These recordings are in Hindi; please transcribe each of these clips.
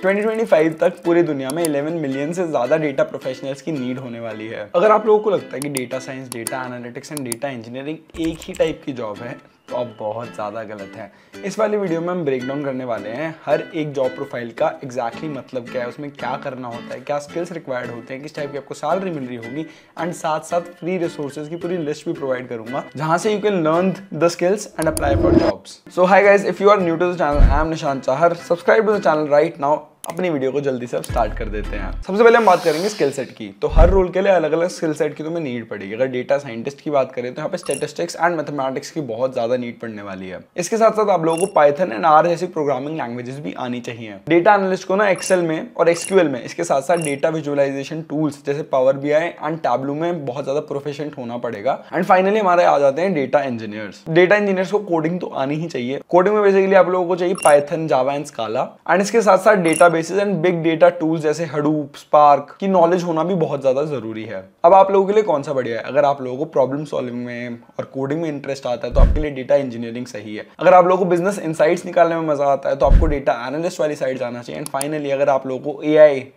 2025 तक पूरी दुनिया में 11 मिलियन से ज़्यादा डेटा प्रोफेशनल्स की नीड होने वाली है अगर आप लोगों को लगता है कि data science data analytics and data engineering एक ही टाइप की जॉब है तो आप बहुत ज़्यादा गलत हैं इस वाली वीडियो में हम ब्रेक डाउन करने वाले हैं हर एक जॉब प्रोफाइल का एग्जैक्टली exactly मतलब क्या है उसमें क्या करना होता है क्या स्किल्स रिक्वायर्ड होते हैं किस टाइप की आपको सैलरी मिल रही होगी एंड साथ साथ फ्री रिसोर्सेज की पूरी लिस्ट भी प्रोवाइड करूंगा जहाँ से you can learn the skills and apply for jobs so hi guys if you are new to the channel I am Nishant Chahar subscribe to the channel right now अपनी वीडियो को जल्दी से आप स्टार्ट कर देते हैं सबसे पहले हम बात करेंगे स्किल सेट की तो हर रोल के लिए अलग अलग स्किल सेट की तुम्हें नीड पड़ेगी अगर डेटा साइंटिस्ट की बात करें तो यहाँ पे स्टेटिस्टिक्स एंड मैथमेटिक्स की बहुत ज्यादा नीड पड़ने वाली है इसके साथ साथ आप लोगों को पाइथन एंड आर जैसी प्रोग्रामिंग लैंग्वेजेस भी आनी चाहिए डेटा एनालिस्ट को ना एक्सेल में और एक्सक्यूएल में इसके साथ साथ डेटा विजुअलाइजेशन टूल्स जैसे power B I and Tableau में बहुत ज्यादा प्रोफेशन होना पड़ेगा एंड फाइनली हमारे आ जाते हैं डेटा इंजीनियर्स डेटा इंजीनियर्स को कोडिंग तो आनी ही चाहिए कोडिंग में बेसिकली आप लोगों को चाहिए Python Java and Scala and इसके साथ साथ data databases and big data tools जैसे हडूप स्पार्क की नॉलेज होना भी बहुत ज़्यादा ज़रूरी है अब आप लोगों के लिए कौन सा बढ़िया है अगर आप लोगों को प्रॉब्लम सॉल्विंग में और कोडिंग में इंटरेस्ट आता है तो आपके लिए डेटा इंजीनियरिंग सही है अगर आप लोगों को बिजनेस इनसाइट्स निकालने में मज़ा आता है तो आपको डेटा एनालिस्ट वाली साइड जाना चाहिए एंड फाइनली अगर आप लोगों को ए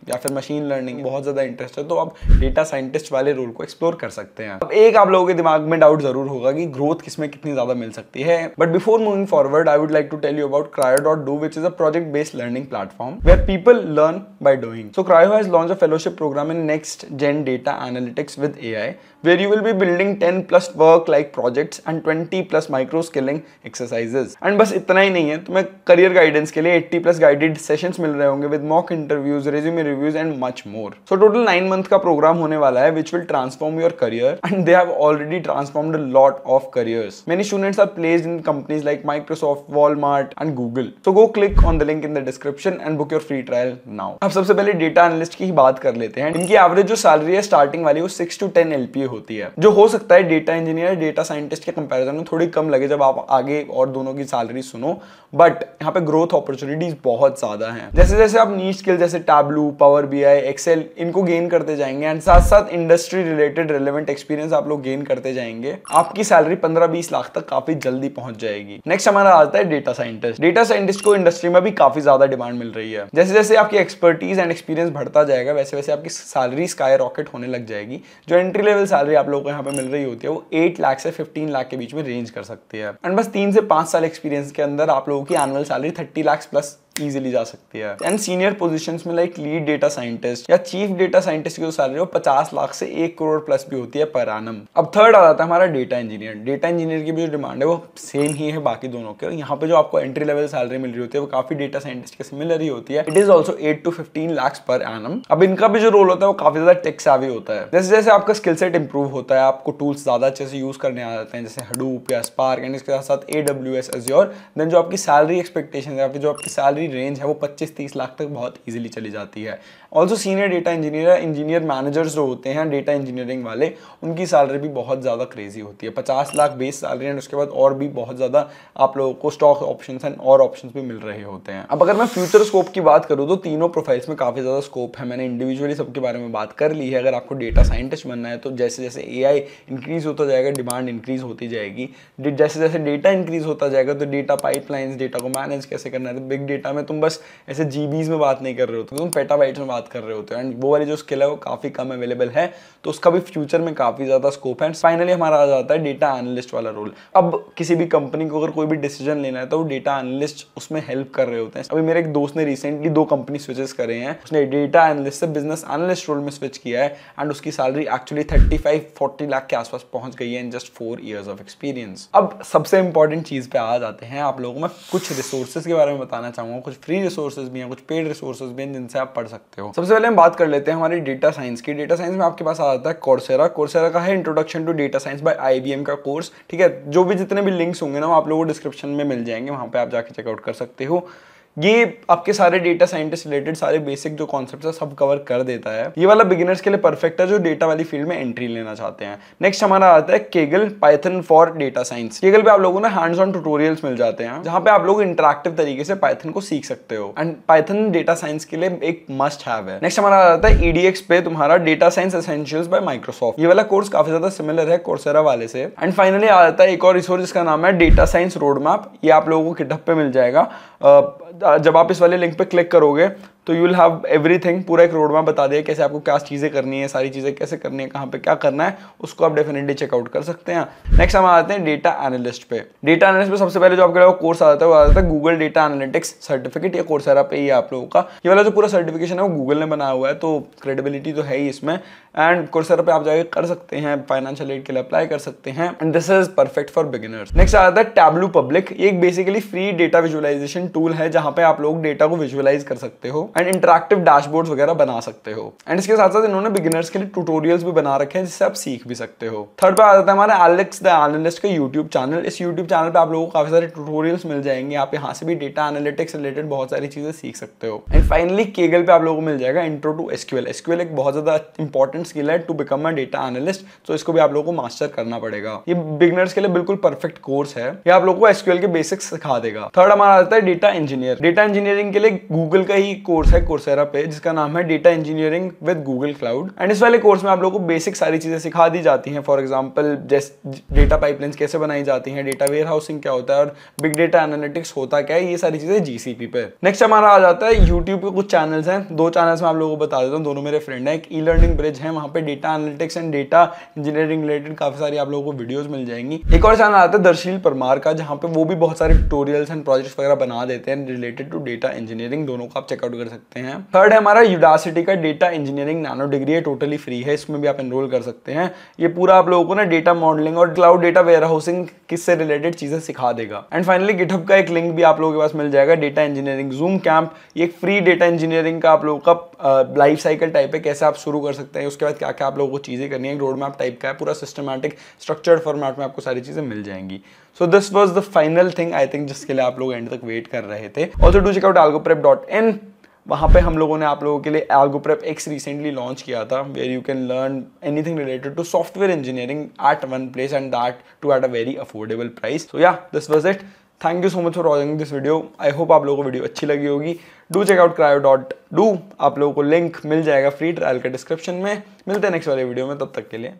या फिर मशीन लर्निंग बहुत ज़्यादा इंटरेस्ट है तो आप डेटा साइंटिस्ट वाले रोल को एक्सप्लोर कर सकते हैं अब एक आप लोगों के दिमाग में डाउट जरूर होगा कि ग्रोथ किसमें कितनी ज़्यादा मिल सकती है but before moving forward I would like to tell you about Crio dot do which is a project based learning platform where people learn by doing. So Cryo has launched a fellowship program in next gen data analytics with AI where you will be building 10 plus work like projects and 20 plus micro scaling exercises. And बस इतना ही नहीं है तुम्हें करियर गाइडेंस के लिए 80 प्लस गाइडेड सेशंस मिल रहे होंगे with mock interviews resume reviews and much more so total 9 month का प्रोग्राम होने वाला है which will transform your career and they have already transformed a lot of careers many students are placed in companies like Microsoft Walmart and Google so go click on the link in the description and book your free trial now अब सबसे पहले डेटा एनालिस्ट की ही बात कर लेते हैं इनकी एवरेज जो सैलरी है स्टार्टिंग वाली वो सिक्स टू टेन एलपीए होती है जो हो सकता है डेटा इंजीनियर डेटा साइंटिस्ट के कंपैरिजन में थोड़ी कम लगे जब आप आगे और दोनों की सैलरी सुनो बट यहाँ पे ग्रोथ अपॉर्चुनिटीज बहुत ज्यादा है जैसे जैसे आप नीच स्किल जैसे Tableau power B I Excel इनको गेन करते जाएंगे एंड साथ साथ इंडस्ट्री रिलेटेड रेलिवेंट एक्सपीरियंस आप लोग गेन करते जाएंगे आपकी सैलरी पंद्रह बीस लाख तक काफी जल्दी पहुंच जाएगी नेक्स्ट हमारा आता है डेटा साइंटिस्ट डेटा साइंटिस्ट को इंडस्ट्री में भी काफी ज्यादा डिमांड मिल रही है जैसे जैसे आपकी एक्सपर्टीज एंड एक्सपीरियंस बढ़ता जाएगा वैसे वैसे आपकी सैलरी स्काई रॉकेट होने लग जाएगी जो एंट्री लेवल सैलरी आप लोगों को यहाँ पे मिल रही होती है वो एट लाख से फिफ्टीन लाख के बीच में रेंज कर सकती है एंड बस तीन से पांच साल एक्सपीरियंस के अंदर आप लोगों की annual salary thirty lakh plus easily जा सकती है एंड सीनियर पोजीशंस में लाइक लीड डेटा साइंटिस्ट या चीफ डेटा साइंटिस्ट की जो सैलरी हो पचास लाख से एक करोड़ प्लस भी होती है पर आनम अब थर्ड आ जाता है हमारा डेटा इंजीनियर डेटा इंजीनियर की भी जो डिमांड है वो सेम ही है बाकी दोनों के यहाँ पे जो आपको एंट्री लेवल सैलरी मिल रही होती है वो काफी डेटा साइंटिस्ट के सिमिलर ही होती है it is also eight to fifteen lakh per annum अब इनका भी जो रोल होता है वो काफी ज्यादा टेक सावी होता है जैसे जैसे आपका स्किल सेट इंप्रूव होता है आपको टूल्स ज्यादा अच्छे से यूज करने आ जाते हैं जैसे हडूप या स्पार्क एंड इसके साथ साथ ए डब्ल्यू एस योर देन जो आपकी सैलरी एक्सपेक्टेशन है जो आपकी सैलरी हमारी रेंज है वो 25-30 लाख तक बहुत इजीली चली जाती है also senior data engineer engineer managers जो होते हैं डेटा इंजीनियरिंग वाले उनकी सैलरी भी बहुत ज़्यादा क्रेजी होती है पचास लाख बेस सैलरी एंड उसके बाद और भी बहुत ज़्यादा आप लोगों को स्टॉक ऑप्शन एंड और ऑप्शन भी मिल रहे होते हैं अब अगर मैं फ्यूचर स्कोप की बात करूँ तो तीनों प्रोफाइल्स में काफ़ी ज़्यादा स्कोप है मैंने इंडिविजुअली सबके बारे में बात कर ली है अगर आपको डेटा साइंटिस्ट बनना है तो जैसे जैसे ए इंक्रीज़ होता जाएगा डिमांड इंक्रीज़ होती जाएगी जैसे जैसे डेटा इंक्रीज़ होता जाएगा तो डेटा पाइपलाइंस डेटा को मैनेज कैसे करना है तो बिग डेटा में तुम बस ऐसे जी में बात नहीं कर रहे होते तुम पेटाबाइट्स में बात कर रहे होते हो एंड वो वाली जो स्किल है वो काफ़ी कम अवेलेबल है तो उसका भी फ्यूचर में काफ़ी ज़्यादा स्कोप है एंड फाइनली हमारा आ जाता है डेटा एनालिस्ट वाला रोल अब किसी भी कंपनी को अगर कोई भी डिसीजन लेना है तो डेटा एनालिस्ट उसमें हेल्प कर रहे होते हैं अभी मेरे एक दोस्त ने रिसेंटली दो कंपनी स्विचेस करे हैं उसने डेटा एनालिस्ट से बिजनेस एनालिस्ट रोल में स्विच किया है एंड उसकी salary actually thirty five forty lakh के आसपास पहुंच गई है in just four years of experience अब सबसे इंपॉर्टेंट चीज़ पे आ जाते हैं आप लोगों में कुछ रिसोर्सेज के बारे में बताना चाहूंगा कुछ फ्री रिसोर्सेज भी हैं कुछ पेड रिसोर्सेज भी हैं जिनसे आप पढ़ सकते हो सबसे पहले हम बात कर लेते हैं हमारी डेटा साइंस की डेटा साइंस में आपके पास आ जाता है कोर्सेरा कोर्सेरा का है introduction to data science by I का कोर्स ठीक है जो भी जितने भी लिंक्स होंगे ना आप लोगों को डिस्क्रिप्शन में मिल जाएंगे वहाँ पर आप जाके चेकआउट कर सकते हो ये आपके सारे डेटा साइंटिस्ट रिलेटेड सारे बेसिक जो कॉन्सेप्ट है सब कवर कर देता है ये वाला बिगिनर्स के लिए परफेक्ट है जो डेटा वाली फील्ड में एंट्री लेना चाहते हैं नेक्स्ट हमारा आता है Kaggle Python for data science Kaggle पे आप लोगों ने हैंड्स ऑन ट्यूटोरियल्स मिल जाते हैं जहां पे आप लोग इंटरेक्टिव तरीके से पाइथन को सीख सकते हो एंड पाइथन डेटा साइंस के लिए एक मस्ट हैव है नेक्स्ट हमारा आता है ईडीएक्स पे तुम्हारा data science essential by Microsoft ये वाला कोर्स काफी ज्यादा सिमिलर है कोर्सेरा वाले से एंड फाइनली आ जाता है एक और रिसोर्स जिसका नाम है डेटा साइंस रोड मैप ये आप लोगों को किटअप पे मिल जाएगा जब आप इस वाले लिंक पर क्लिक करोगे तो यू विल हैव एवरीथिंग पूरा एक रोड मैप बता दिया कैसे आपको क्या चीज़ें करनी है सारी चीज़ें कैसे करनी है कहाँ पे क्या करना है उसको आप डेफिनेटली चेकआउट कर सकते हैं नेक्स्ट हम आते हैं डेटा एनालिस्ट पे डेटा एनालिस्ट पे सबसे पहले जो आपके कोर्स आ जाता है वो आ जाता है गूगल डेटा एनालिटिक्स सर्टिफिकेट या कोर्स पे ही आप लोगों का ये वाला जो पूरा सर्टिफिकेशन है वो गूगल ने बनाया हुआ है तो क्रेडिबिलिटी तो है ही इसमें एंड कोर्सरा पे आप जाके कर सकते हैं फाइनेंशियल एड के लिए अप्लाई कर सकते हैं and this is perfect for beginners next आ जाता है टैबलू पब्लिक एक basically free data visualisation tool है जहाँ पे आप लोग डेटा को विजुअलाइज कर सकते हो एंड इंटरेक्टिव डैशबोर्ड्स वगैरह बना सकते हो एंड इसके साथ साथ इन्होंने बिगिनर्स के लिए ट्यूटोरियल्स भी बना रखे हैं जिससे आप सीख भी सकते हो थर्ड पे आ जाता है हमारा एलेक्स द एनालिस्ट का यूट्यूब चैनल इस यूट्यूब चैनल पर आप लोगों को काफी सारे ट्यूटोरियल्स मिल जाएंगे आप यहाँ से भी डेटा एनालिटिक्स रिलेटेड बहुत सारी चीजें सीख सकते हो एंड फाइनली केगल पे आप लोगों को मिल जाएगा इंट्रो टू एसक्यूएल एसक्यूएल एक बहुत ज्यादा इंपॉर्टेंट स्किल है to become a data analyst तो इसको भी आप लोगों को मास्टर करना पड़ेगा ये बिगनर्स के लिए बिल्कुल परफेक्ट कोर्स है ये आप लोगों को एसक्यूएल के बेसिक्स सिखा देगा थर्ड हमारा आता है डेटा इंजीनियर डेटा इंजीनियरिंग के लिए गूगल का ही कोर्स कोर्स है कोर्सेरा पे जिसका नाम है data engineering with Google cloud and इस वाले कोर्स में आप लोग को बेसिक सारी चीज़ें सिखा दी जाती हैं फॉर एग्जाम्पल डेटा पाइपलाइन कैसे बनाई जाती है डेटा वेयर हाउसिंग क्या होता है और बिग डेटा एनालिटिक्स होता क्या है ये सारी चीज़ें जीसीपी पे नेक्स्ट हमारा आ जाता है यूट्यूब के कुछ चैनल्स हैं दो चैनल्स में आप लोगों को बता देता हूँ दोनों मेरे फ्रेंड है एक ई लर्निंग ब्रिज है वहाँ पे data analytics and data engineering related काफ़ी सारी आप लोगों को वीडियोज़ मिल जाएंगी एक और चैनल आता है दर्शील परमार का जहाँ पे वो भी बहुत सारे ट्यूटोरियल्स एंड प्रोजेक्ट्स वगैरह बना देते हैं रिलेटेड टू डेटा इंजीनियरिंग दोनों को आप चेकआउट कर सकते सकते हैं थर्ड है हमारा यूडासिटी का डेटा इंजीनियरिंग नानो डिग्री है टोटली फ्री है इसमें भी आप एनरोल कर सकते हैं ये पूरा आप लोगों को ना डेटा मॉडलिंग और क्लाउड डेटा वेयर हाउसिंग किससे रिलेटेड चीजें सिखा देगा एंड फाइनली गिटहब का एक लिंक भी आप लोगों के पास मिल जाएगा डेटा इंजीनियरिंग जूम कैंप ये एक फ्री डेटा इंजीनियरिंग का आप लोगों का लाइफ साइकिल टाइप है कैसे आप शुरू कर सकते हैं उसके बाद क्या क्या आप लोगों को चीज़ें करनी है रोड मैप टाइप का है पूरा सिस्टमैटिक स्ट्रक्चर्ड फॉर्मेट में आपको सारी चीज़ें मिल जाएंगी so this was the final thing I think जिसके लिए आप लोग एंड तक वेट कर रहे थे also do check out AlgoPrep dot in वहाँ पे हम लोगों ने आप लोगों के लिए AlgoPrep X recently launch किया था where you can learn anything related to software engineering at one place and that too at a very affordable price so yeah this was it thank you so much for watching this video I hope आप लोगों को वीडियो अच्छी लगी होगी do check out Crio dot do आप लोगों को लिंक मिल जाएगा फ्री ट्रायल के डिस्क्रिप्शन में मिलते हैं नेक्स्ट वाले वीडियो में तब तक के लिए